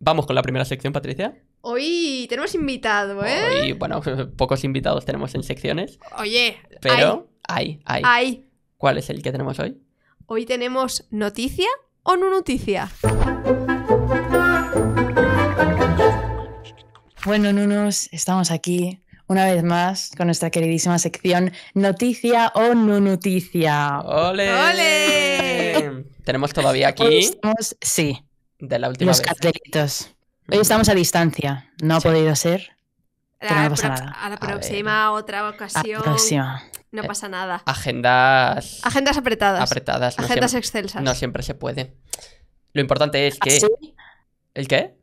Vamos con la primera sección, Patricia. Hoy tenemos invitado, ¿eh? bueno, pocos invitados tenemos en secciones. Oye, pero hay, hay. hay. ¿Cuál es el que tenemos hoy? Hoy tenemos noticia o no noticia. Bueno, Nunos, estamos aquí una vez más con nuestra queridísima sección Noticia o no noticia. ¡Ole! ¡Ole! Tenemos todavía aquí. sí. De la última los cartelitos. Hoy estamos a distancia. No ha podido ser. Pero no pasa nada. A la próxima, otra ocasión. No eh, pasa nada. Agendas. Agendas apretadas. Apretadas. Agendas excelsas. No siempre se puede. Lo importante es que. ¿El qué?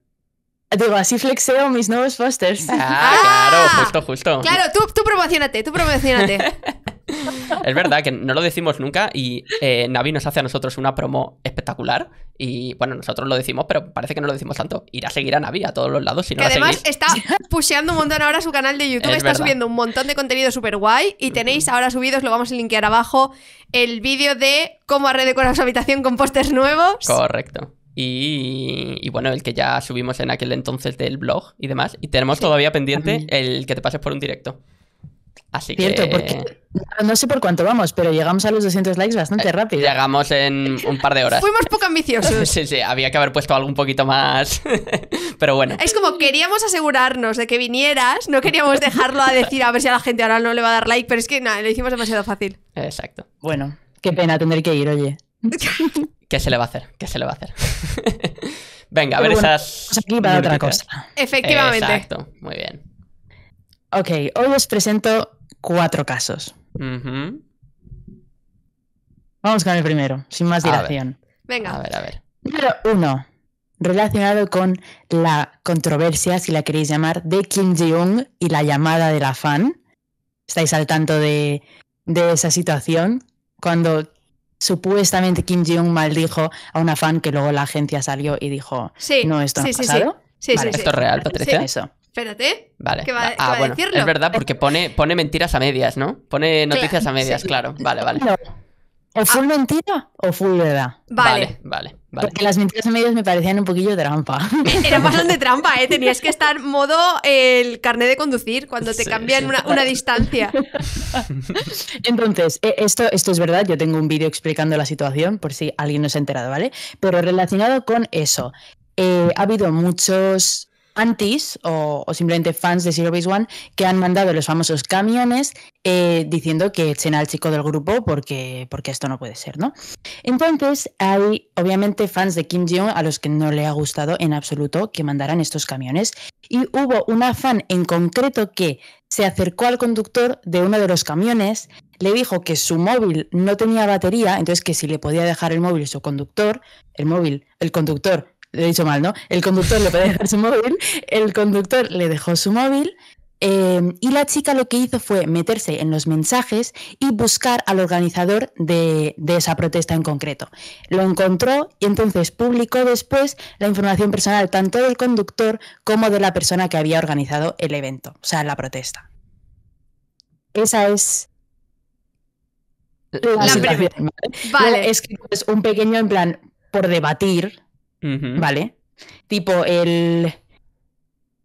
Digo, así flexeo mis nuevos posters. Ah, claro, justo, justo. Claro, tú, tú promocionate, tú promocionate. es verdad que no lo decimos nunca y eh, Navi nos hace a nosotros una promo espectacular. Y bueno, nosotros lo decimos, pero parece que no lo decimos tanto. Irá a seguir a Navi a todos los lados. Si no que además está pusheando un montón ahora su canal de YouTube. está subiendo un montón de contenido súper guay. Y tenéis ahora subidos, lo vamos a linkear abajo, el vídeo de cómo arredecorar su habitación con pósters nuevos. Correcto. Y, bueno, el que ya subimos en aquel entonces del blog y demás. Y tenemos todavía pendiente el que te pases por un directo. Así que... no sé por cuánto vamos, pero llegamos a los 200 likes bastante eh, rápido. Llegamos en un par de horas. Fuimos poco ambiciosos. sí, sí, había que haber puesto algo un poquito más. pero bueno. Es como queríamos asegurarnos de que vinieras, no queríamos dejarlo a decir a ver si a la gente ahora no le va a dar like, pero es que nada, lo hicimos demasiado fácil. Exacto. Bueno, qué pena tener que ir, oye. ¿Qué se le va a hacer? ¿Qué se le va a hacer? Venga, a ver esas. Pues otra cosa. Efectivamente. Exacto, muy bien. Ok, hoy os presento cuatro casos. Vamos con el primero, sin más dilación. Venga. A ver, a ver. uno, relacionado con la controversia, si la queréis llamar, de Kim Jong y la llamada de la FAN. ¿Estáis al tanto de, esa situación? Cuando supuestamente Kim Jong maldijo a una fan que luego la agencia salió y dijo, sí, no, esto no ha pasado. Sí, Esto es real, Patricia. Eso. Espérate. Vale. ah, bueno, Es verdad, porque pone, pone mentiras a medias, ¿no? Pone noticias a medias, claro. Vale, vale. O ah. full mentira o full verdad. Vale. vale. Vale, Porque las mentiras a medias me parecían un poquillo trampa. Era bastante trampa, ¿eh? Tenías que estar modo el carnet de conducir cuando te cambian Una, distancia. Entonces, eh, esto, esto es verdad. Yo tengo un vídeo explicando la situación por si alguien no se ha enterado, ¿vale? Pero relacionado con eso, eh, ha habido muchos antes o, simplemente fans de Zero Base One que han mandado los famosos camiones eh, diciendo que echen al chico del grupo porque, porque esto no puede ser, ¿no? Entonces hay obviamente fans de Kim Jong a los que no le ha gustado en absoluto que mandaran estos camiones y hubo una fan en concreto que se acercó al conductor de uno de los camiones, le dijo que su móvil no tenía batería, entonces que si le podía dejar el móvil su conductor, el móvil, el conductor lo he dicho mal, ¿no? El conductor le puede dejar su móvil, el conductor le dejó su móvil em, y la chica lo que hizo fue meterse en los mensajes y buscar al organizador de, esa protesta en concreto. Lo encontró y entonces publicó después la información personal tanto del conductor como de la persona que había organizado el evento, o sea, la protesta. Esa es... La, Vale. Es que es pues, un pequeño en plan por debatir, ¿vale? Tipo el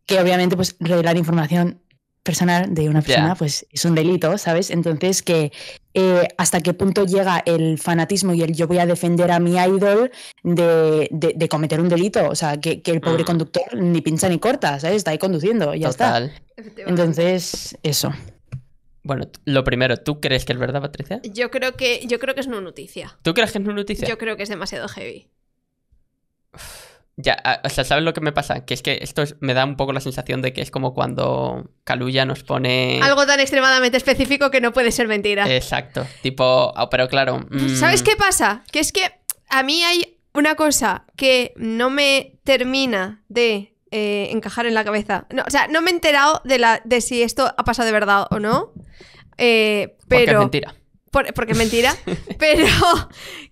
que obviamente pues revelar información personal de una persona pues es un delito, ¿sabes? Entonces que eh, hasta qué punto llega el fanatismo y el yo voy a defender a mi idol de, cometer un delito, o sea, que, el pobre mm. conductor ni pincha ni corta, ¿sabes? Está ahí conduciendo y ya Total. está. Entonces, eso. Bueno, lo primero, ¿tú crees que es verdad, Patricia? Yo creo que, yo creo que es una noticia. ¿Tú crees que es una noticia? Yo creo que es demasiado heavy. Ya, o sea, ¿sabes lo que me pasa? Que es que esto me da un poco la sensación de que es como cuando Kaluya nos pone... Algo tan extremadamente específico que no puede ser mentira. Exacto, tipo, ah, pero claro... Pues, mm. ¿Sabes qué pasa? Que es que a mí hay una cosa que no me termina de eh, encajar en la cabeza. No, o sea, no me he enterado de, la, de si esto ha pasado de verdad o no. Eh, pero... Porque es mentira. porque es mentira. pero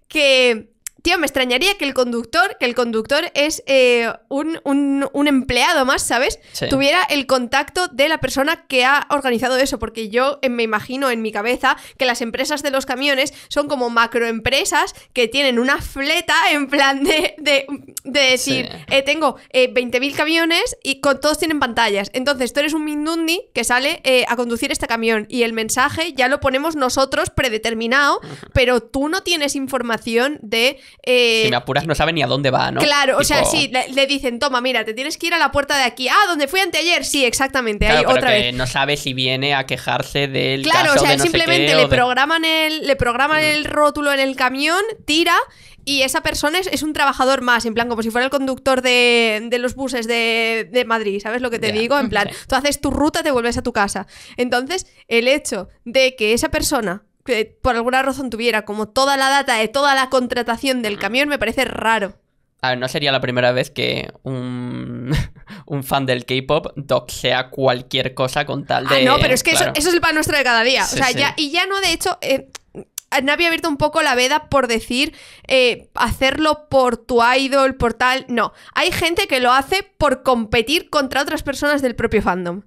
que Tío, me extrañaría que el conductor, que el conductor es eh, un, empleado más, ¿sabes? Tuviera el contacto de la persona que ha organizado eso, porque yo eh, me imagino en mi cabeza que las empresas de los camiones son como macroempresas que tienen una fleta en plan de, de, decir, eh, tengo 20.000 camiones y todos tienen pantallas. Entonces tú eres un Mindundi que sale a conducir este camión y el mensaje ya lo ponemos nosotros predeterminado, pero tú no tienes información de eh, si me apuras, no sabe ni a dónde va, ¿no? Claro, o sea, sí, le, dicen, toma, mira, te tienes que ir a la puerta de aquí. Ah, donde fui anteayer. Sí, exactamente, claro, pero otra que No sabe si viene a quejarse del. Claro, o sea, simplemente le, programan el, le programan mm. el rótulo en el camión, tira y esa persona es, un trabajador más, en plan, como si fuera el conductor de, los buses de, Madrid, ¿sabes lo que te digo? En mm, plan, tú haces tu ruta, te vuelves a tu casa. Entonces, el hecho de que esa persona que por alguna razón tuviera como toda la data de toda la contratación del mm. camión me parece raro. A ver, no sería la primera vez que un, fan del K-pop doxea cualquier cosa con tal ah, de. no, pero es que eso, es el pan nuestro de cada día. o sea, ya, y ya no, de hecho. Eh, había abierto un poco la veda por decir eh, hacerlo por tu idol, por tal. No, hay gente que lo hace por competir contra otras personas del propio fandom.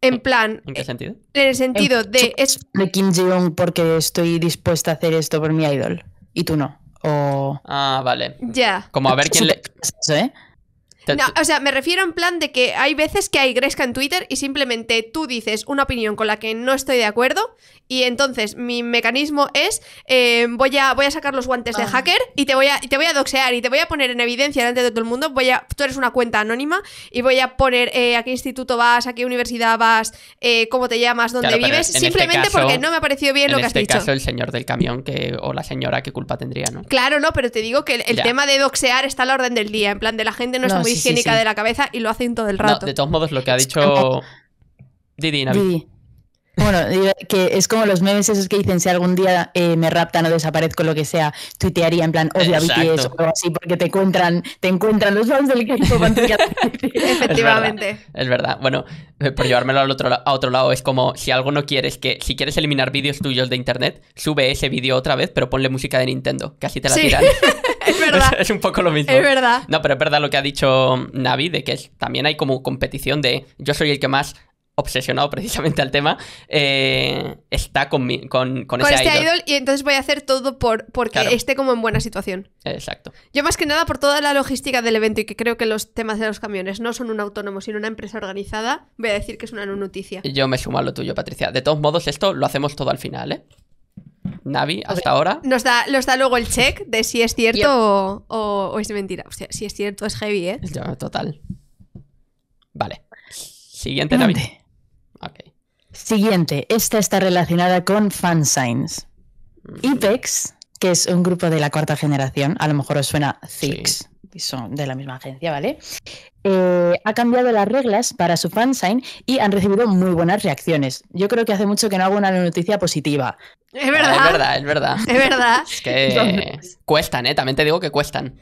En plan. ¿En qué eh, sentido? En el sentido de. Es... De Kim Jong porque estoy dispuesta a hacer esto por mi idol. Y tú no. O... Ah, vale. Ya. Como a ver quién le. ¿eh? No, o sea, me refiero en plan de que hay veces que hay gresca en Twitter y simplemente tú dices una opinión con la que no estoy de acuerdo y entonces mi mecanismo es eh, voy, a, voy a sacar los guantes de ah. hacker y te, voy a, te voy a doxear y te voy a poner en evidencia delante de todo el mundo. Voy a, tú eres una cuenta anónima y voy a poner eh, a qué instituto vas, a qué universidad vas, eh, cómo te llamas, dónde vives, este simplemente porque no me ha parecido bien lo que has este dicho. En este caso el señor del camión que, o la señora, ¿qué culpa tendría, no? Claro, no, pero te digo que el, tema de doxear está a la orden del día, en plan de la gente no está muy higiénica de la cabeza y lo hacen todo el rato. de todos modos, lo que ha dicho Didi, Navi. Didi. Bueno, que es como los memes esos que dicen si algún día eh, me raptan o desaparezco, lo que sea, tuitearía en plan odio a BTS o algo así, porque te encuentran, te encuentran los fans del equipo Efectivamente. Es verdad, es verdad, Bueno, eh, por llevármelo al otro, a otro lado, es como si algo no quieres, que si quieres eliminar vídeos tuyos de internet, sube ese vídeo otra vez, pero ponle música de Nintendo, casi te la sí. es verdad. Es, un poco lo mismo. Es verdad. No, pero es verdad lo que ha dicho Navi, de que también hay como competición de yo soy el que más obsesionado precisamente al tema, eh, está con, mi, con, con, este idol. Y entonces voy a hacer todo por porque esté como en buena situación. Exacto. Yo más que nada por toda la logística del evento y que creo que los temas de los camiones no son un autónomo, sino una empresa organizada, voy a decir que es una no noticia. Yo me sumo a lo tuyo, Patricia. De todos modos, esto lo hacemos todo al final, ¿eh? Navi, hasta ahora. Nos da, nos da luego el check de si es cierto o, o, es mentira. O sea, si es cierto es heavy, ¿eh? total. Vale. Siguiente, Navi. Siguiente, esta está relacionada con fansigns. IPEX, que es un grupo de la cuarta generación, a lo mejor os suena Zix, Y son de la misma agencia, ¿vale? Eh, ha cambiado las reglas para su fansign y han recibido muy buenas reacciones. Yo creo que hace mucho que no hago una noticia positiva. Es verdad. Ah, es verdad, es verdad. Es verdad. que cuestan, ¿eh? También te digo que cuestan.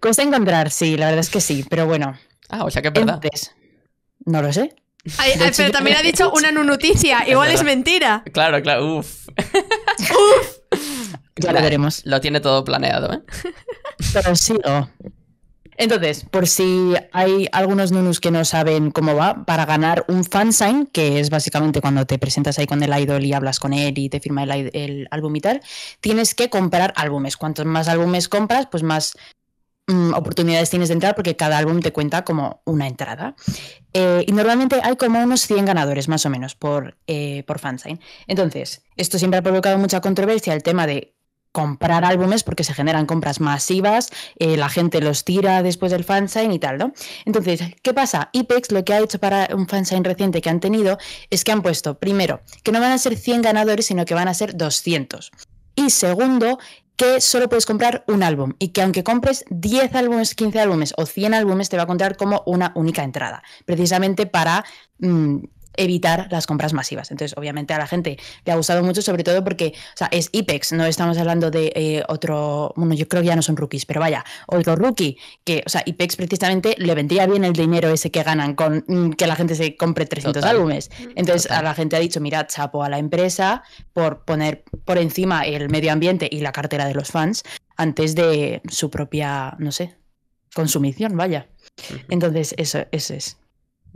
Cuesta encontrar, sí, la verdad es que sí, pero bueno. Ah, o sea que es verdad. no lo sé pero también ha dicho una nunuticia, Igual es, mentira. Claro, claro. Uff. Ya lo veremos. Lo tiene todo planeado, ¿eh? Pero sí. Entonces, por si hay algunos nunus que no saben cómo va, para ganar un fansign, que es básicamente cuando te presentas ahí con el idol y hablas con él y te firma el, el álbum y tal, tienes que comprar álbumes. Cuantos más álbumes compras, pues más Mm, oportunidades tienes de entrar porque cada álbum te cuenta como una entrada. Eh, y normalmente hay como unos 100 ganadores más o menos por, eh, por fansign. Entonces, esto siempre ha provocado mucha controversia el tema de comprar álbumes porque se generan compras masivas, eh, la gente los tira después del fansign y tal, ¿no? Entonces, ¿qué pasa? IPEX lo que ha hecho para un fansign reciente que han tenido es que han puesto, primero, que no van a ser 100 ganadores, sino que van a ser 200. Y segundo, que solo puedes comprar un álbum y que aunque compres 10 álbumes, 15 álbumes o 100 álbumes, te va a contar como una única entrada, precisamente para mm, evitar las compras masivas. Entonces, obviamente a la gente le ha gustado mucho, sobre todo porque o sea, es IPEX, no estamos hablando de eh, otro, bueno, yo creo que ya no son rookies, pero vaya, otro rookie, que, o sea, IPEX precisamente le vendría bien el dinero ese que ganan con mm, que la gente se compre 300 álbumes. Entonces, a la gente ha dicho, mira, chapo a la empresa por poner por encima el medio ambiente y la cartera de los fans antes de su propia, no sé, consumición, vaya. Entonces, eso, eso es.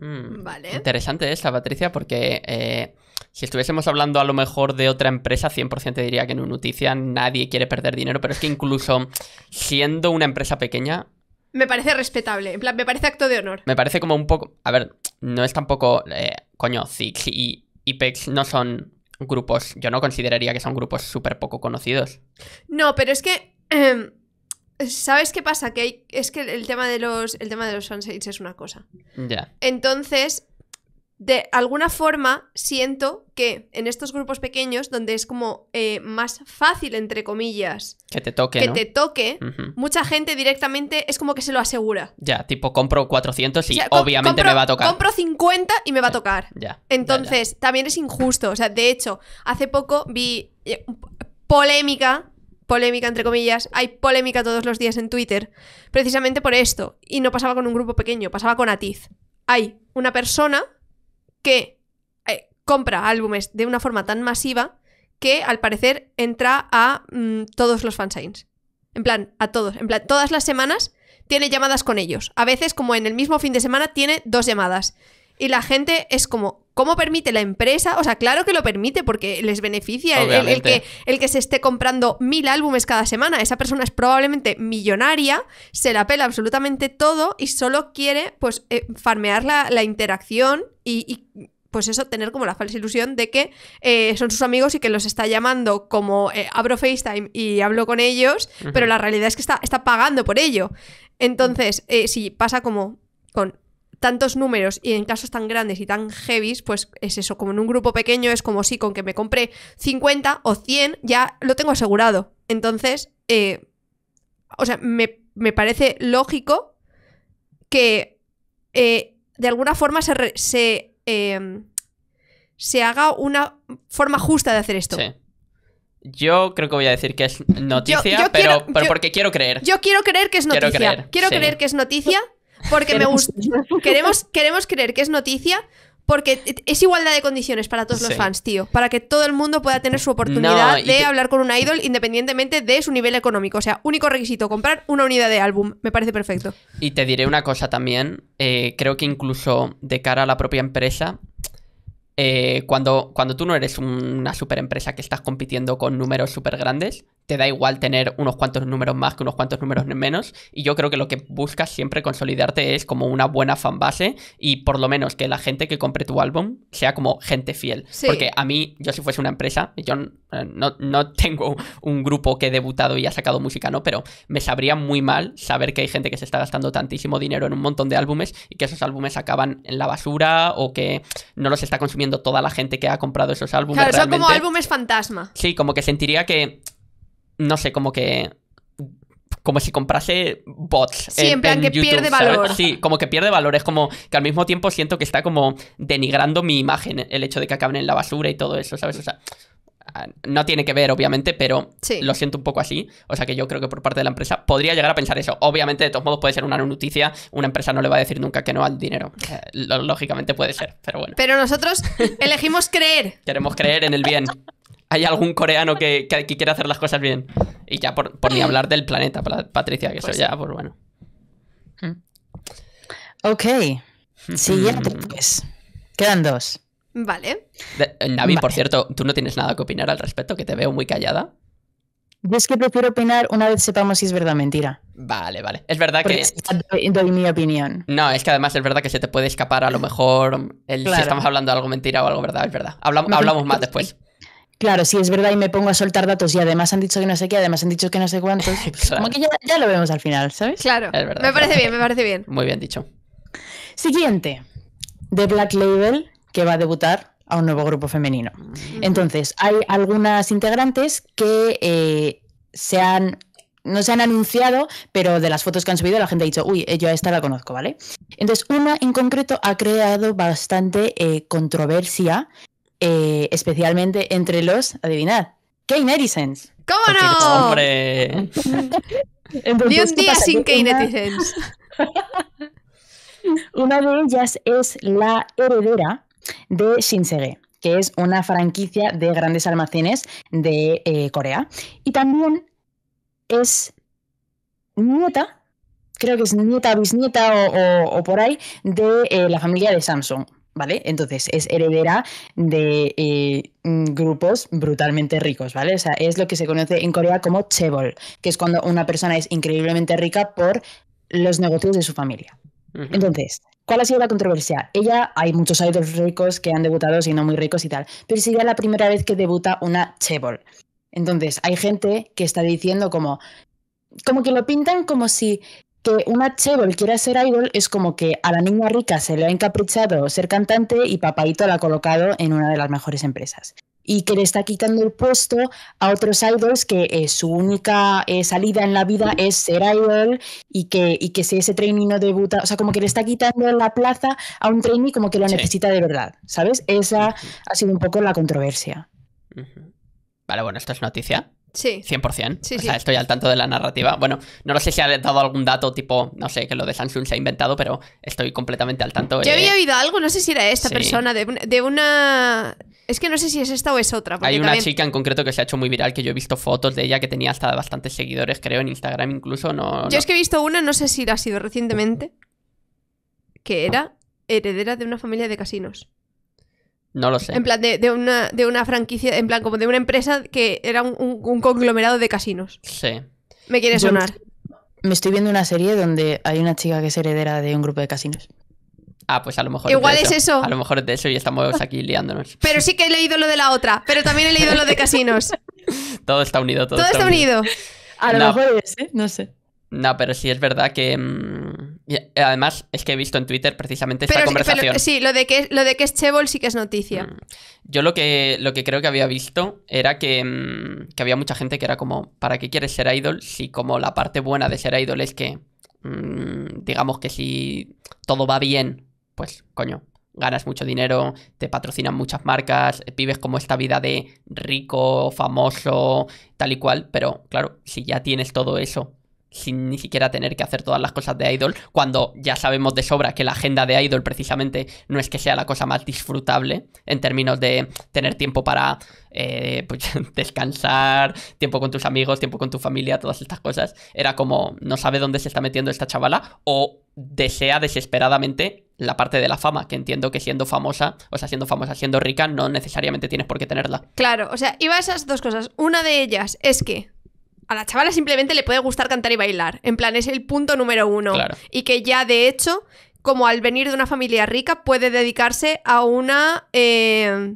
Mm, vale. Interesante esta, Patricia, porque eh, si estuviésemos hablando a lo mejor de otra empresa, 100% te diría que en noticia, nadie quiere perder dinero, pero es que incluso siendo una empresa pequeña... Me parece respetable, en plan, me parece acto de honor. Me parece como un poco... A ver, no es tampoco... Eh, coño, Zix y Ipex no son grupos... Yo no consideraría que son grupos súper poco conocidos. No, pero es que... Em, ¿Sabes qué pasa? Que es que el tema de los, el tema de los es una cosa. Ya. Entonces, de alguna forma, siento que en estos grupos pequeños, donde es como eh, más fácil, entre comillas, que te toque, que te toque mucha gente directamente es como que se lo asegura. Ya, tipo, compro 400 y obviamente me va a tocar. Compro 50 y me va a tocar. Ya. Entonces, también es injusto. O sea, de hecho, hace poco vi eh, polémica polémica, entre comillas, hay polémica todos los días en Twitter, precisamente por esto. Y no pasaba con un grupo pequeño, pasaba con Atiz. Hay una persona que eh, compra álbumes de una forma tan masiva que al parecer entra a mm, todos los fansigns. En plan, a todos. En plan, todas las semanas tiene llamadas con ellos. A veces, como en el mismo fin de semana, tiene dos llamadas. Y la gente es como, ¿Cómo permite la empresa? O sea, claro que lo permite porque les beneficia el, que, el que se esté comprando mil álbumes cada semana. Esa persona es probablemente millonaria, se la pela absolutamente todo y solo quiere pues eh, farmear la, interacción y, pues eso, tener como la falsa ilusión de que eh, son sus amigos y que los está llamando como eh, abro FaceTime y hablo con ellos, pero la realidad es que está, está pagando por ello. Entonces, si pasa como con tantos números y en casos tan grandes y tan heavies, pues es eso, como en un grupo pequeño es como si con que me compré 50 o 100 ya lo tengo asegurado. Entonces, eh, o sea, me, parece lógico que eh, de alguna forma se, em, se, haga una forma justa de hacer esto. Yo creo que voy a decir que es noticia, pero, pero porque quiero creer. Yo quiero creer que es noticia. Quiero creer, creer que es noticia porque me gusta. queremos, queremos creer que es noticia. Porque e, es igualdad de condiciones para todos los fans, tío. Para que todo el mundo pueda tener su oportunidad de hablar con un idol independientemente de su nivel económico. O sea, único requisito, comprar una unidad de álbum. Me parece perfecto. Y te diré una cosa también. Eh, creo que incluso de cara a la propia empresa, eh, cuando, cuando tú no eres una super empresa que estás compitiendo con números súper grandes, te da igual tener unos cuantos números más que unos cuantos números menos. Y yo creo que lo que buscas siempre consolidarte es como una buena fan base y por lo menos que la gente que compre tu álbum sea como gente fiel. Porque a mí, yo si fuese una empresa, yo eh, no, tengo un grupo que he debutado y ha sacado música, ¿no? Pero me sabría muy mal saber que hay gente que se está gastando tantísimo dinero en un montón de álbumes y que esos álbumes acaban en la basura o que no los está consumiendo toda la gente que ha comprado esos álbumes. Claro, son como álbumes fantasma. Sí, como que sentiría que no sé, como que como si comprase bots. siempre en, que pierde valor. Sí, como que pierde valor. Es como que al mismo tiempo siento que está como denigrando mi imagen, el hecho de que acaben en la basura y todo eso, ¿sabes? O sea, ah, no tiene que ver, obviamente, pero lo siento un poco así. O sea que yo creo que por parte de la empresa podría llegar a pensar eso. Obviamente, de todos modos, puede ser una noticia. Una empresa no le va a decir nunca que no al dinero. lógicamente puede ser, pero bueno. Pero nosotros elegimos creer. Queremos creer en el bien hay algún coreano que, quiera quiere hacer las cosas bien. Y ya por, ni mm. hablar del planeta, Patricia, que eso pues ya, pues bueno. Mm. Ok. Siguiente, mm. pues. Quedan dos. Vale. Eh, Navi, por cierto, tú no tienes nada que opinar al respecto, que te veo muy callada. Yo es que prefiero opinar una vez sepamos si es verdad o mentira. Vale, vale. Es verdad que. doy, mi opinión. No, es que además es verdad que se te puede escapar a lo mejor el, si estamos hablando de algo mentira o algo verdad, es verdad. Hablamos, hablamos más pues, después. Claro, si es verdad y me pongo a soltar datos y además han dicho que no sé qué, además han dicho que no sé cuánto, pues como que ya, lo vemos al final, ¿sabes? Claro. Verdad, me parece bien, me parece bien. Muy bien dicho. Siguiente. The Black Label, que va a debutar a un nuevo grupo femenino. Mm. Entonces, hay algunas integrantes que eh, se han no se han anunciado, pero de las fotos que han subido la gente ha dicho, uy, eh, yo a esta la conozco, ¿vale? Entonces, una en concreto ha creado bastante eh, controversia eh, especialmente entre los, adivinad, Kane ¡Cómo no! ¡Hombre! Ni un día sin Kane Una de ellas es la heredera de Shinsegae que es una franquicia de grandes almacenes de eh, Corea. Y también es nieta, creo que es nieta, bisnieta o, por ahí, de eh, la familia de Samsung. ¿vale? Entonces es heredera de eh, mm, grupos brutalmente ricos, ¿vale? O sea, es lo que se conoce en Corea como chebol, que es cuando una persona es increíblemente rica por los negocios de su familia. Entonces, ¿cuál ha sido la controversia? Ella, hay muchos idols ricos que han debutado no muy ricos y tal, pero sería la primera vez que debuta una chebol. Entonces, hay gente que está diciendo como, como que lo pintan como si que una Chevrolet quiera ser idol es como que a la niña rica se le ha encaprichado ser cantante y papaito la ha colocado en una de las mejores empresas. Y que le está quitando el puesto a otros idols que eh, su única eh, salida en la vida es ser idol y que, y que si ese trainee no debuta, o sea, como que le está quitando la plaza a un trainee como que lo necesita de verdad, ¿sabes? Esa ha sido un poco la controversia. Vale, bueno, esta es noticia. Sí. 100%. o sea, estoy al tanto de la narrativa. Bueno, no lo sé si ha dado algún dato tipo, no sé, que lo de Samsung se ha inventado, pero estoy completamente al tanto. Yo eh. había oído algo, no sé si era esta persona, de, una... Es que no sé si es esta o es otra. Hay una chica en concreto que se ha hecho muy viral, que yo he visto fotos de ella que tenía hasta bastantes seguidores, creo, en Instagram incluso. No, yo es que he visto una, no sé si la ha sido recientemente, que era heredera de una familia de casinos. No lo sé. En plan, de, una, de una franquicia, en plan, como de una empresa que era un, conglomerado de casinos. Sí. Me quiere sonar. me estoy viendo una serie donde hay una chica que es heredera de un grupo de casinos. Ah, pues a lo mejor. Igual es, eso. A lo mejor es de eso y estamos aquí liándonos. Pero sí que he leído lo de la otra, pero también he leído lo de casinos. todo está unido, todo, todo está, unido. A lo mejor es, ¿eh? No sé. No, pero sí es verdad que. Mm, eh, además, es que he visto en Twitter precisamente esta conversación. sí, lo de, que, lo de que es Chebol sí que es noticia. Mm, yo lo que, lo que creo que había visto era mm, que, había mucha gente que era como: ¿para qué quieres ser idol? Si, como la parte buena de ser idol es que, digamos que si todo va bien, pues, coño, ganas mucho dinero, te patrocinan muchas marcas, vives como esta vida de rico, famoso, tal y cual, pero claro, si ya tienes todo eso sin ni siquiera tener que hacer todas las cosas de Idol, cuando ya sabemos de sobra que la agenda de Idol precisamente no es que sea la cosa más disfrutable en términos de tener tiempo para eh, pues, descansar, tiempo con tus amigos, tiempo con tu familia, todas estas cosas. Era como, no sabe dónde se está metiendo esta chavala o desea desesperadamente la parte de la fama, que entiendo que siendo famosa, o sea, siendo famosa, siendo rica, no necesariamente tienes por qué tenerla. Claro, o sea, iba a esas dos cosas. Una de ellas es que a la chavala simplemente le puede gustar cantar y bailar. En plan, es el punto número uno. Y que ya de hecho, como al venir de una familia rica, puede dedicarse a una... Eh,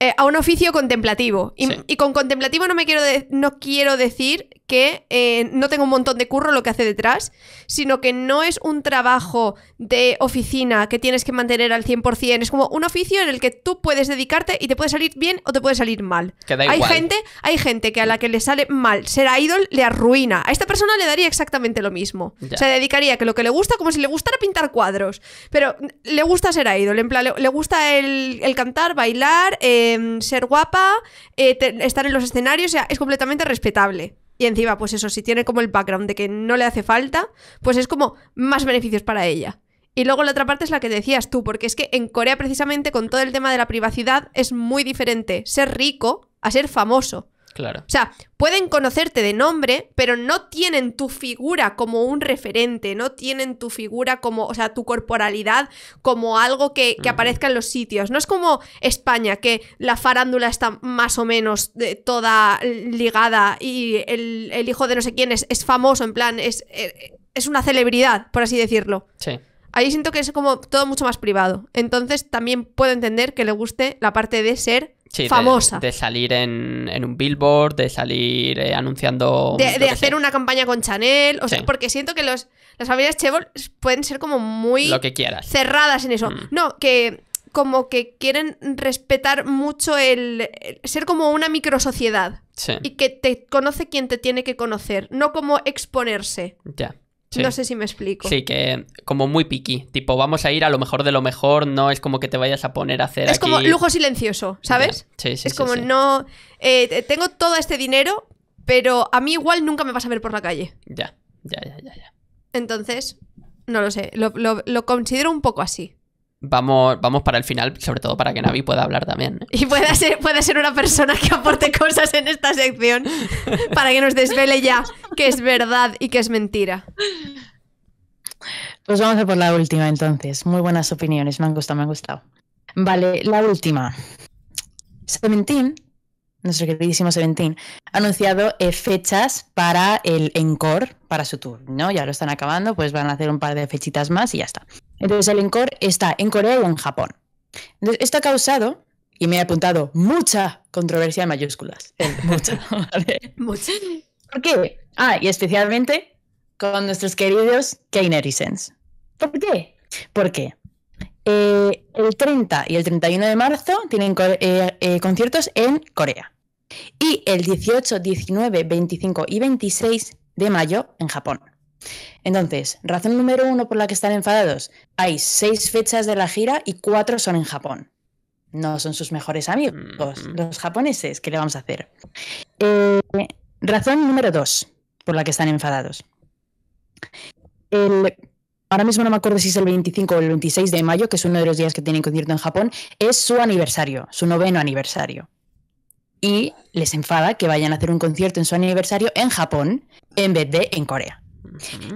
eh, a un oficio contemplativo. Y, con contemplativo no me quiero, no quiero decir que eh, no tengo un montón de curro lo que hace detrás, sino que no es un trabajo de oficina que tienes que mantener al 100%. Es como un oficio en el que tú puedes dedicarte y te puede salir bien o te puede salir mal. hay, Gente, hay gente que a la que le sale mal ser idol le arruina. A esta persona le daría exactamente lo mismo. Se dedicaría a que lo que le gusta, como si le gustara pintar cuadros. Pero le gusta ser idol, en plan, le, gusta el, el cantar, bailar. Eh, Em, ser guapa, eh, estar en los escenarios, o sea, es completamente respetable. Y encima, pues eso, si tiene como el background de que no le hace falta, pues es como más beneficios para ella. Y luego la otra parte es la que decías tú, porque es que en Corea precisamente con todo el tema de la privacidad es muy diferente ser rico a ser famoso. Claro. O sea, pueden conocerte de nombre, pero no tienen tu figura como un referente, no tienen tu figura como, o sea, tu corporalidad como algo que, aparezca en los sitios. No es como España, que la farándula está más o menos de, eh, toda ligada y el, hijo de no sé quién es, famoso, en plan, es, eh, es una celebridad, por así decirlo. Sí. Ahí siento que es como todo mucho más privado. Entonces también puedo entender que le guste la parte de ser famosa. De, salir en, un billboard, de salir eh, anunciando. De, hacer una campaña con Chanel. O sea, porque siento que los, las familias Chevrolet pueden ser como muy. Lo que quieras. Cerradas en eso. Mm. No, que como que quieren respetar mucho el, ser como una microsociedad. Sí. Y que te conoce quien te tiene que conocer, no como exponerse. Ya. No sé si me explico. Sí, que como muy piqui. Tipo, vamos a ir a lo mejor de lo mejor, no es como que te vayas a poner a hacer. Es como lujo silencioso, ¿sabes? Sí, sí, es como no. Eh, tengo todo este dinero, pero a mí igual nunca me vas a ver por la calle. Ya, ya, ya, ya. ya. Entonces, no lo sé. lo, lo considero un poco así. Vamos, para el final, sobre todo para que Navi pueda hablar también. Y pueda ser, puede ser una persona que aporte cosas en esta sección para que nos desvele ya que es verdad y que es mentira. Pues vamos a por la última entonces. Muy buenas opiniones, me han gustado, me han gustado. Vale, la última. Seventeen, nuestro queridísimo Seventeen, ha anunciado eh, fechas para el encore, para su tour, ¿no? Ya lo están acabando, pues van a hacer un par de fechitas más y ya está. Entonces el encore está en Corea o en Japón. Entonces esto ha causado, y me ha apuntado, mucha controversia en mayúsculas. mucha. ¿vale? mucha. ¿Por qué? Ah, y especialmente con nuestros queridos sense ¿Por qué? Porque eh, el 30 y el 31 de marzo tienen eh, eh, conciertos en Corea. Y el 18, 19, 25 y 26 de mayo en Japón. Entonces, razón número uno por la que están enfadados. Hay seis fechas de la gira y cuatro son en Japón. No son sus mejores amigos, los japoneses. ¿Qué le vamos a hacer? Eh, razón número dos por la que están enfadados. ahora mismo no me acuerdo si es el 25 o el 26 de mayo, que es uno de los días que tienen concierto en Japón, es su aniversario, su noveno aniversario. Y les enfada que vayan a hacer un concierto en su aniversario en Japón en vez de en Corea.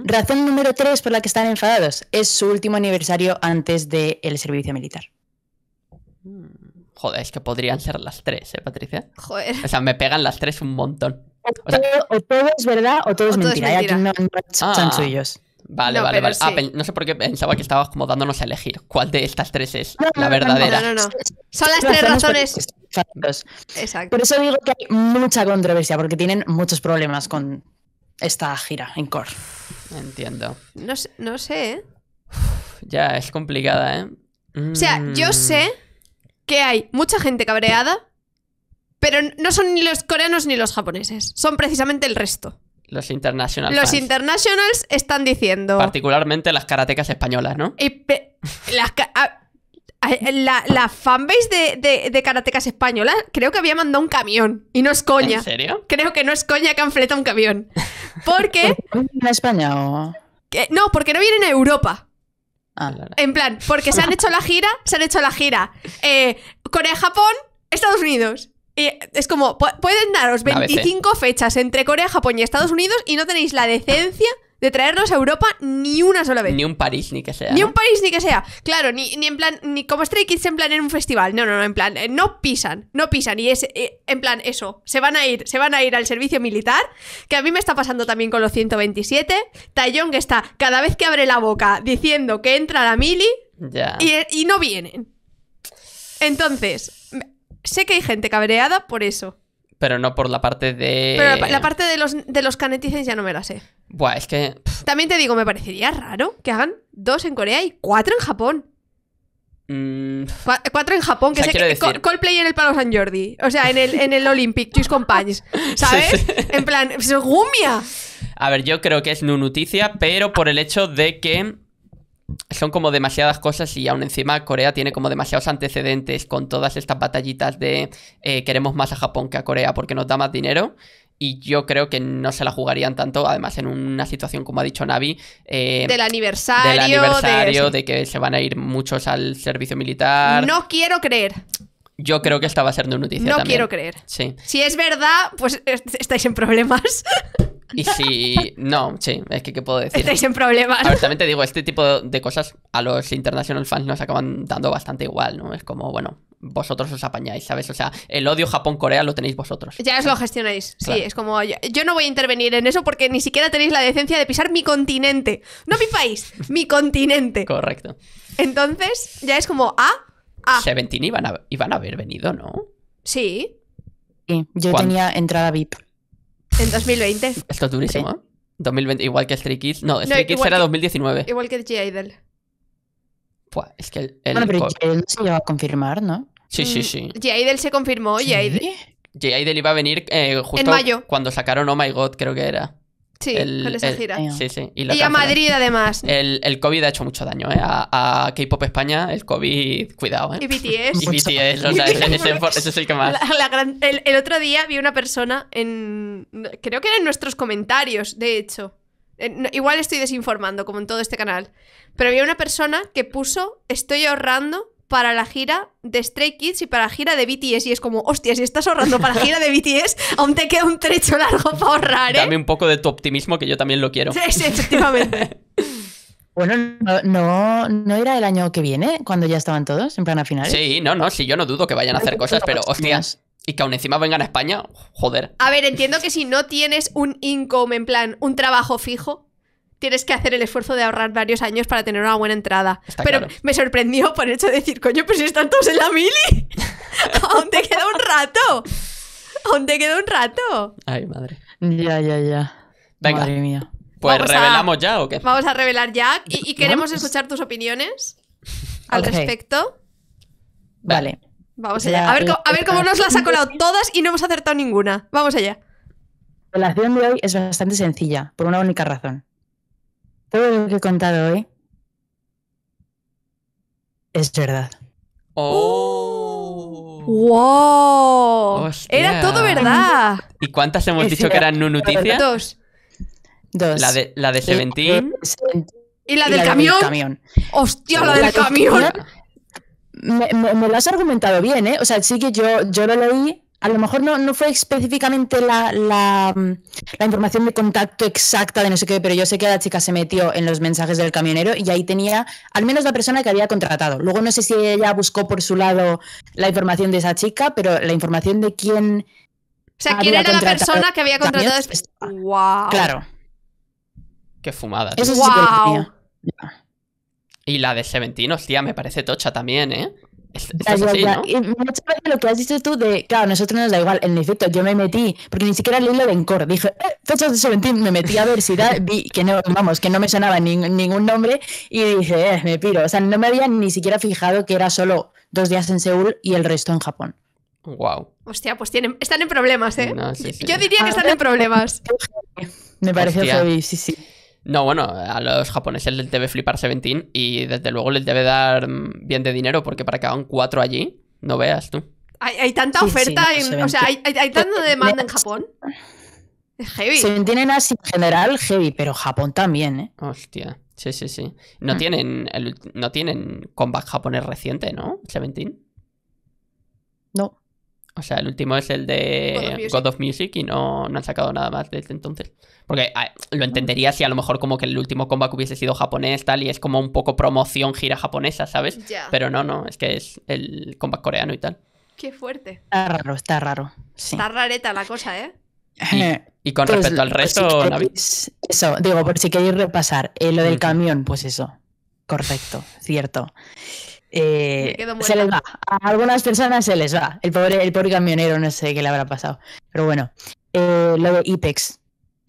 Razón número tres por la que están enfadados es su último aniversario antes del servicio militar. Mm. Joder, es que podrían ser las tres, ¿eh, Patricia? Joder. O sea, me pegan las tres un montón. O, todos todo, es verdad o todo es mentira. Aquí no, no ah. Vale, vale, vale. Ah, no sé por qué pensaba que estabas como dándonos a elegir cuál de estas tres es la verdadera. No, no, no. Son las tres razones. Exacto. Por eso digo que hay mucha controversia, porque tienen muchos problemas con esta gira en Core. Entiendo. No, sé. ¿eh? ya, es complicada, ¿eh? O sea, mm. yo sé que hay mucha gente cabreada, pero no son ni los coreanos ni los japoneses. Son precisamente el resto. Los internacionales Los internacionales están diciendo. Particularmente las karatecas españolas, ¿no? Y eh, las la, la, fanbase de, de, de, karatecas españolas creo que había mandado un camión. Y no es coña. ¿En serio? Creo que no es coña que han fletado un camión. Porque... ¿En España o...? no, porque no vienen a Europa. Ah. En plan, porque se han hecho la gira, se han hecho la gira. Eh, Corea, Japón, Estados Unidos. es como, pueden daros 25 fechas entre Corea, Japón y Estados Unidos y no tenéis la decencia de traernos a Europa ni una sola vez. Ni un París, ni que sea. Ni un París, ni que sea. Claro, ni, ni en plan, ni como Stray Kids en plan en un festival. No, no, no, en plan, eh, no pisan, no pisan. Y es eh, en plan eso, se van a ir, se van a ir al servicio militar, que a mí me está pasando también con los 127. que está cada vez que abre la boca diciendo que entra la mili y, y no vienen. Entonces, sé que hay gente cabreada por eso pero no por la parte de. Pero la, parte de los, de los canetices ya no me la sé. Buah, es que. También te digo, me parecería raro que hagan dos en Corea y cuatro en Japón. Mm, cuatro en Japón, que o sea, Coldplay en el Palo San Jordi. O sea, en el, en el Olympic, Juice Companies. ¿Sabes? En plan, ¡gumia! A ver, yo creo que es noticia, pero por el hecho de que son como demasiadas cosas y aún encima Corea tiene como demasiados antecedentes con todas estas batallitas de eh, queremos más a Japón que a Corea porque nos da más dinero. Y yo creo que no se la jugarían tanto, además en una situación como ha dicho Navi, eh, del aniversario, de... que se van a ir muchos al servicio militar. No quiero creer. Yo creo que esta va a ser de noticia. No quiero creer. Sí. Si es verdad, pues eh, estáis en problemas. Y si. No, sí, es que ¿qué puedo decir? Estáis en problemas. A digo, este tipo de cosas a los international fans nos acaban dando bastante igual, ¿no? Es como, bueno, vosotros os apañáis, ¿sabes? O sea, el odio Japón-Corea lo tenéis vosotros. Ya os lo gestionáis, sí, es como yo, no voy a intervenir en eso porque ni siquiera tenéis la decencia de pisar mi continente, no mi país, mi continente. Correcto. Entonces, ya es como, ah, ah. Seventeen iban a, iban a haber venido, ¿no? Sí. Sí, yo tenía entrada VIP. En 2020. Esto es durísimo, 2020, ¿eh? igual que Stray Kids. No, Stray Kids era 2019. Igual que G. Idol. Pues es que el, bueno, pero G. se iba a confirmar, ¿no? Sí, sí, mm, sí. G. Idle se confirmó. ¿Sí? G. Idle iba a venir eh, justo en mayo. cuando sacaron Oh My God, creo que era. Sí, Sí, Y, a Madrid, además. El, el, COVID ha hecho mucho daño, eh, A, K-pop España, el COVID, cuidado, ¿eh? Y BTS. y BTS, o sea, ese, es el que más. el, otro día vi una persona en. Creo que era en nuestros comentarios, de hecho. igual estoy desinformando, como en todo este canal. Pero había una persona que puso: Estoy ahorrando para la gira de Stray Kids y para la gira de BTS. Y es como, hostia, si estás ahorrando para la gira de BTS, aún te queda un trecho largo para ahorrar, ¿eh? Dame un poco de tu optimismo, que yo también lo quiero. Sí, sí efectivamente. Bueno, no, no, era el año que viene cuando ya estaban todos en plan a finales. Sí, no, no, sí, yo no dudo que vayan a hacer cosas, pero hostias. Y que aún encima vengan a España, joder. A ver, entiendo que si no tienes un income, en plan, un trabajo fijo, tienes que hacer el esfuerzo de ahorrar varios años para tener una buena entrada. pero me sorprendió por el hecho de decir, coño, pues si están todos en la mili, aún te queda un rato. Aún te queda un rato. Ay, madre. Ya, ya, ya. Venga. Madre mía. Pues revelamos ya o qué? Vamos a revelar ya y, queremos escuchar tus opiniones al respecto. Vale. Vamos allá. a ver, a ver cómo nos las ha colado todas y no hemos acertado ninguna. Vamos allá. La relación de hoy es bastante sencilla, por una única razón. Todo lo que he contado hoy es verdad. ¡Oh! ¡Wow! Oh. Era todo verdad. ¿Y cuántas hemos dicho que eran no noticias? Dos. Dos. La de, la de ¿Y la, del, camión? ¡Hostia, la, del camión! Me, lo has argumentado bien, ¿eh? O sea, sí que yo, yo lo leí a lo mejor no, no fue específicamente mm, la, información de contacto exacta de no sé qué, pero yo sé que la chica se metió en los mensajes del camionero y ahí tenía al menos la persona que había contratado. Luego no sé si ella buscó por su lado la información de esa chica, pero la información de quién. O sea, quién era la persona que había contratado. ¡Wow! Claro. Qué fumada. Y la de Seventino, hostia, me parece tocha también, ¿eh? lo que has dicho tú de, claro, nosotros nos da igual, en efecto, yo me metí, porque ni siquiera leí lo de Encore, dije, eh, de me metí a ver si da, vi que no, vamos, que no me sonaba ningún nombre y dije, eh, me piro, o sea, no me había ni siquiera fijado que era solo dos días en Seúl y el resto en Japón. Wow. Hostia, pues tienen, están en problemas, ¿eh? Yo diría que ah, están en problemas. me parece sí, sí. No, bueno, a los japoneses les debe flipar Seventeen y desde luego les debe dar mm, bien de dinero porque para que hagan cuatro allí, no veas tú. Hay, tanta oferta, o sea, hay, tanta pues, demanda en Japón. Es heavy. Seventeen en en general heavy, pero Japón también, ¿eh? Hostia, sí, sí, sí. No, mm. tienen, el, no tienen japonés reciente, ¿no? Seventeen. O sea, el último es el de God of Music, y no, no, han sacado nada más desde entonces. Porque ah, lo entendería si a lo mejor como que el último comeback hubiese sido japonés, tal, y es como un poco promoción gira japonesa, ¿sabes? Pero no, no, es que es el comeback coreano y tal. Qué fuerte. Está raro, está raro. Está rareta la cosa, ¿eh? Y, eh, con pues, respecto al resto, Eso, digo, por si queréis repasar. Eh, lo del camión, pues eso. Correcto, cierto. Eh, se les va. A algunas personas se les va. El pobre, el pobre camionero, no sé qué le habrá pasado. Pero bueno, eh, lo de IPEX,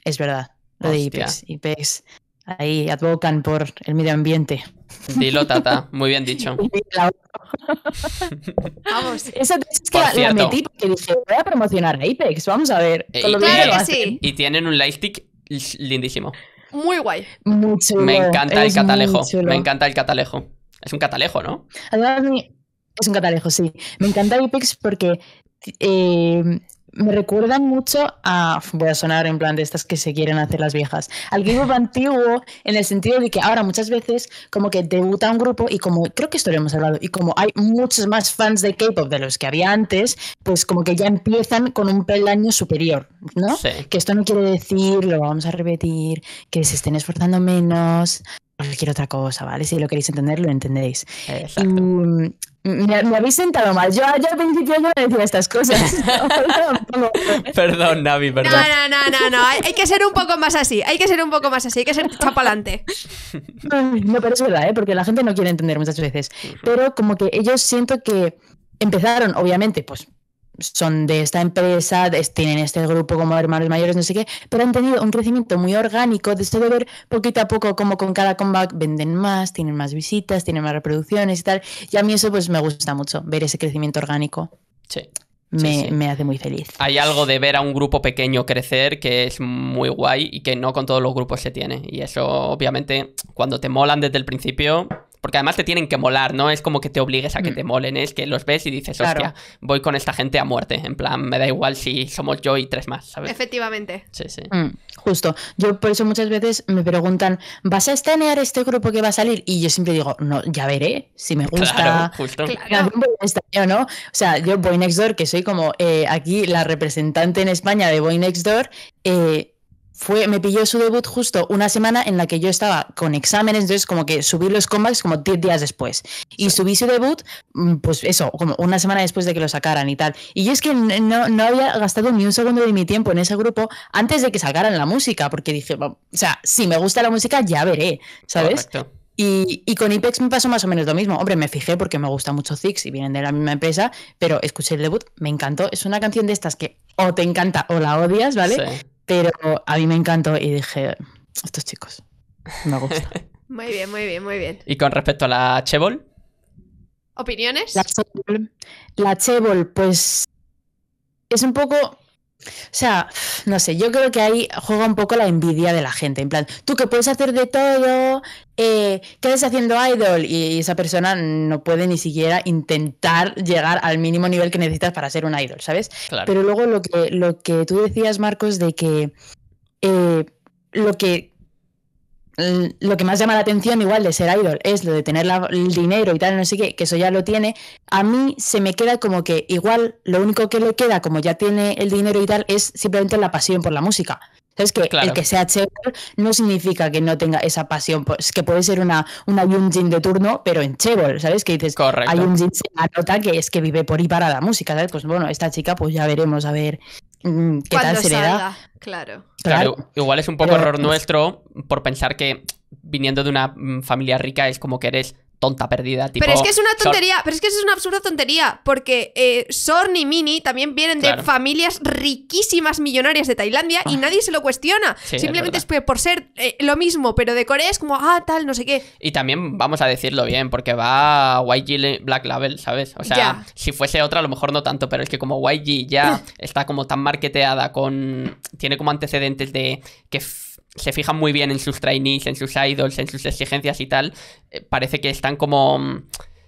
es verdad. Lo de IPEX. IPEX. Ahí advocan por el medio ambiente. Dilo, Tata. Muy bien dicho. vamos. eso es que la, metí porque dije, voy a promocionar a IPEX, Vamos a ver. Eh, claro y, sí. y tienen un lightstick lindísimo. Muy guay. Muy Me encanta el catalejo. Me encanta el catalejo. Es un catalejo, ¿no? Además, es un catalejo, sí. Me encanta Apex porque eh, me recuerdan mucho a. Voy a sonar en plan de estas que se quieren hacer las viejas. Al grupo antiguo, en el sentido de que ahora muchas veces, como que debuta un grupo y como. Creo que esto lo hemos hablado. Y como hay muchos más fans de K-pop de los que había antes, pues como que ya empiezan con un peldaño superior, ¿no? Que esto no quiere decir, lo vamos a repetir, que se estén esforzando menos, cualquier otra cosa, ¿vale? Si lo queréis entender, lo entendéis. Mm, me, habéis sentado mal. Yo, al principio no decía estas cosas. perdón, Navi, perdón. No, no, no, no, no. Hay, que ser un poco más así. Hay que ser un poco más así. Hay que ser chapalante. Mm, no, pero es verdad, ¿eh? porque la gente no quiere entender muchas veces. Pero como que ellos siento que empezaron, obviamente, pues son de esta empresa, tienen este grupo como hermanos mayores, no sé qué, pero han tenido un crecimiento muy orgánico de esto de ver poquito a poco como con cada comeback venden más, tienen más visitas, tienen más reproducciones y tal. Y a mí eso pues me gusta mucho, ver ese crecimiento orgánico. Sí. Me, me, hace muy feliz. Hay algo de ver a un grupo pequeño crecer que es muy guay y que no con todos los grupos se tiene. Y eso, obviamente, cuando te molan desde el principio, porque además te tienen que molar, no es como que te obligues a que mm. te molen, es que los ves y dices, hostia, voy con esta gente a muerte. En plan, me da igual si somos yo y tres más, ¿sabes? Efectivamente. Sí, sí. Mm, justo. Yo por eso muchas veces me preguntan, ¿vas a estanear este grupo que va a salir? Y yo siempre digo, no, ya veré si me gusta. Claro, justo. Claro. ¿no? O sea, yo Boy Next Door, que soy como eh, aquí la representante en España de Boy Next Door, eh, fue, me pilló su debut justo una semana en la que yo estaba con exámenes, entonces como que subí los comebacks como 10 días después. Y subí su debut, mm, pues eso, como una semana después de que lo sacaran y tal. Y yo es que no, había gastado ni un segundo de mi tiempo en ese grupo antes de que sacaran la música, porque dije, o sea, si me gusta la música ya veré, ¿sabes? Y, y, con Ipex me pasó más o menos lo mismo. Hombre, me fijé porque me gusta mucho Zix y vienen de la misma empresa, pero escuché el debut, me encantó. Es una canción de estas que o te encanta o la odias, ¿vale? Pero a mí me encantó y dije, estos chicos, me gusta. muy bien, muy bien, muy bien. ¿Y con respecto a la Chebol? ¿Opiniones? La Chebol, pues es un poco o sea, no sé, yo creo que ahí juega un poco la envidia de la gente. En plan, tú que puedes hacer de todo, eh, ¿qué estás haciendo idol? Y esa persona no puede ni siquiera intentar llegar al mínimo nivel que necesitas para ser un idol, ¿sabes? Pero luego lo que, lo que tú decías, Marcos, de que eh, lo que lo que más llama la atención igual de ser idol es lo de tener el dinero y tal, no sé qué, que eso ya lo tiene, a mí se me queda como que igual lo único que le queda, como ya tiene el dinero y tal, es simplemente la pasión por la música. Es que el que sea chévere no significa que no tenga esa pasión, pues que puede ser una, una Yunjin de turno, pero en chévere, ¿sabes? Que dices, Correcto. un Yunjin se anota que es que vive por y para la música, ¿sabes? Pues bueno, esta chica, pues ya veremos a ver Mm, qué Claro. claro. igual es un poco error nuestro por pensar que viniendo de una mm, familia rica es como que eres tonta perdida. Tipo, pero es que es una tontería, pero es que es una absurda tontería, porque eh, Sorn y Mini también vienen de familias riquísimas millonarias de Tailandia y ah. nadie se lo cuestiona. Simplemente es, por ser eh, lo mismo, pero de Corea es como, ah, tal, no sé qué. Y también vamos a decirlo bien, porque va YG Black Label, ¿sabes? O sea, si fuese otra, a lo mejor no tanto, pero es que como YG ya está como tan marketeada con. tiene como antecedentes de que se fijan muy bien en sus trainees, en sus idols, en sus exigencias y tal, eh, parece que están como... Mm,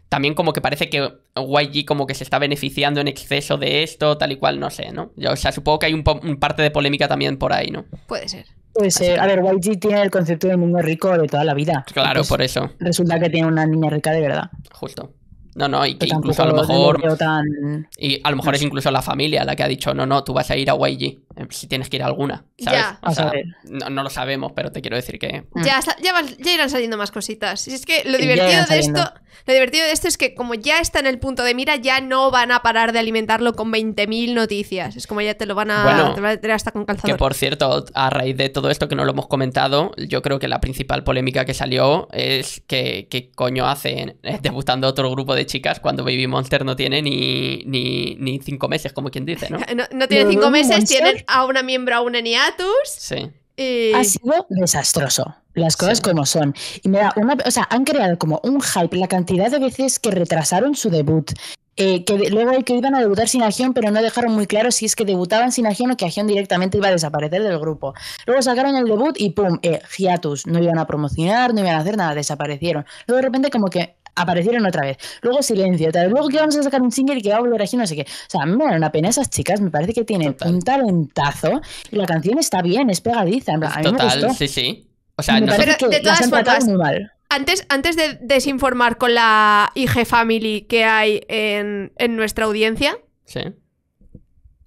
también como que parece que YG como que se está beneficiando en exceso de esto, tal y cual, no sé, ¿no? Yo, o sea, supongo que hay un, parte de polémica también por ahí, ¿no? Puede ser. Puede ser. A ver, YG tiene el concepto de mundo rico de toda la vida. Claro, pues por eso. Resulta que tiene una niña rica de verdad. Justo. No, no, y que pues incluso a lo mejor. Y a lo mejor es incluso la familia la que ha dicho, no, no, tú vas a ir a YG. Eh, si tienes que ir a alguna, ¿sabes? O sea, no, lo sabemos, pero te quiero decir que... Ya, mm. ya, irán saliendo más cositas. Y es que lo divertido, de esto, lo divertido de esto es que como ya está en el punto de mira, ya no van a parar de alimentarlo con 20.000 noticias. Es como ya te lo van a... tener hasta con calzador. Que por cierto, a raíz de todo esto que no lo hemos comentado, yo creo que la principal polémica que salió es que, ¿Qué coño hacen eh, debutando otro grupo de chicas cuando Baby Monster no tiene ni, ni, cinco meses, como quien dice, ¿no? No, tiene cinco meses, tiene a una miembro a un Eniatus. Sí. Eh, ha sido desastroso. Las cosas como son. Y me da una. O sea, han creado como un hype la cantidad de veces que retrasaron su debut. Eh, que luego que iban a debutar sin Agion, pero no dejaron muy claro si es que debutaban sin Agión o que Agion directamente iba a desaparecer del grupo. Luego sacaron el debut y pum, eh, hiatus, no iban a promocionar, no iban a hacer nada, desaparecieron. Luego de repente como que aparecieron otra vez. Luego silencio, Luego que vamos a sacar un single que va a volver así no sé qué. O sea, me dan una pena esas chicas, me parece que tienen un talentazo y la canción está bien, es pegadiza. Total, sí, sí. O sea, de todas formas, muy mal. Antes, antes de desinformar con la IG Family que hay en nuestra audiencia, sí.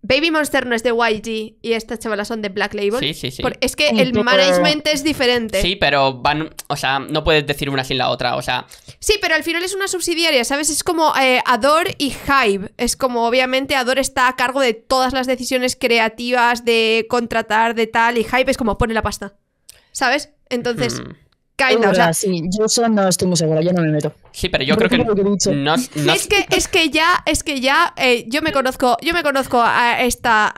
Baby Monster no es de YG y estas chavalas son de Black Label. Sí, sí, sí. es que el management es diferente. Sí, pero van. O sea, no puedes decir una sin la otra. O sea. Sí, pero al final es una subsidiaria, ¿sabes? Es como eh, Ador y Hype. Es como, obviamente, Ador está a cargo de todas las decisiones creativas, de contratar, de tal, y Hype es como pone la pasta. ¿Sabes? Entonces. Mm o sea, yo eso no estoy muy segura, yo no me meto. Sí, pero yo creo que, Es que es que ya es que ya eh, yo me conozco yo me conozco a esta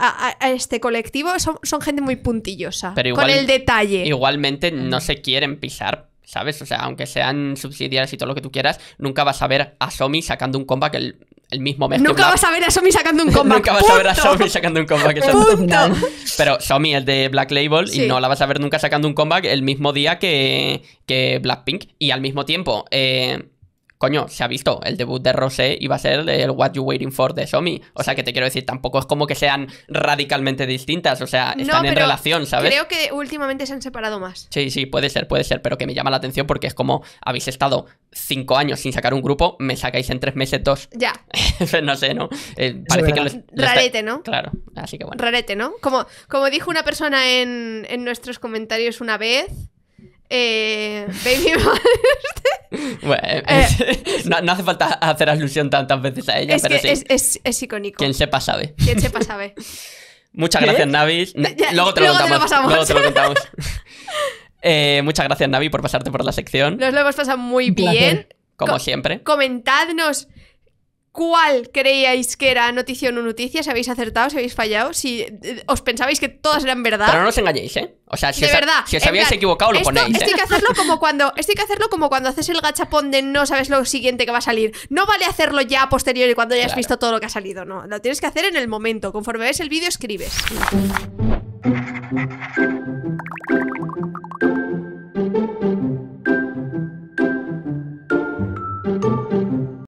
este colectivo son, gente muy puntillosa con el detalle. Igualmente no mm. se quieren pisar ¿Sabes? O sea, aunque sean subsidiarias y todo lo que tú quieras, nunca vas a ver a Somi sacando un que el, el mismo mes. Nunca vas a ver a Somi sacando un comeback. nunca vas a ver a Somi sacando un comeback. Punto. Pero Somi es de Black Label y no la vas a ver nunca sacando un comeback el mismo día que, que Blackpink. Y al mismo tiempo, eh, coño, se ha visto, el debut de Rosé iba a ser el What You Waiting For de Somi. O sea, que te quiero decir, tampoco es como que sean radicalmente distintas, o sea, están en relación, ¿sabes? Creo que últimamente se han separado más. Sí, sí, puede ser, puede ser, pero que me llama la atención porque es como habéis estado cinco años sin sacar un grupo, me sacáis en tres meses dos. Ya. no sé, ¿no? Eh, parece que Rarete, ¿no? Claro, así que bueno. Rarete, ¿no? Como, como dijo una persona en, en nuestros comentarios una vez. Eh, Baby bueno, eh, eh, no, hace falta hacer alusión tantas veces a ella, es pero sí. es, es, icónico. Quien sepa sabe. Quien sepa sabe. Muchas gracias, ¿Eh? Navis. luego te lo contamos. luego te lo contamos. muchas gracias, Navi, por pasarte por la sección. Nos lo hemos pasado muy bien. Como siempre. Comentadnos ¿Cuál creíais que era noticia o no noticia? ¿Si habéis acertado? ¿Si habéis fallado? ¿Si eh, os pensabais que todas eran verdad? Pero no os engañéis, ¿eh? O sea, si, os, verdad, habéis equivocado, lo ponéis. Esto hay ¿eh? que hacerlo como cuando. Esto que hacerlo como cuando haces el gachapón de no sabes lo siguiente que va a salir. No vale hacerlo ya posterior y cuando ya has visto todo lo que ha salido, no. Lo tienes que hacer en el momento. Conforme ves el vídeo, escribes.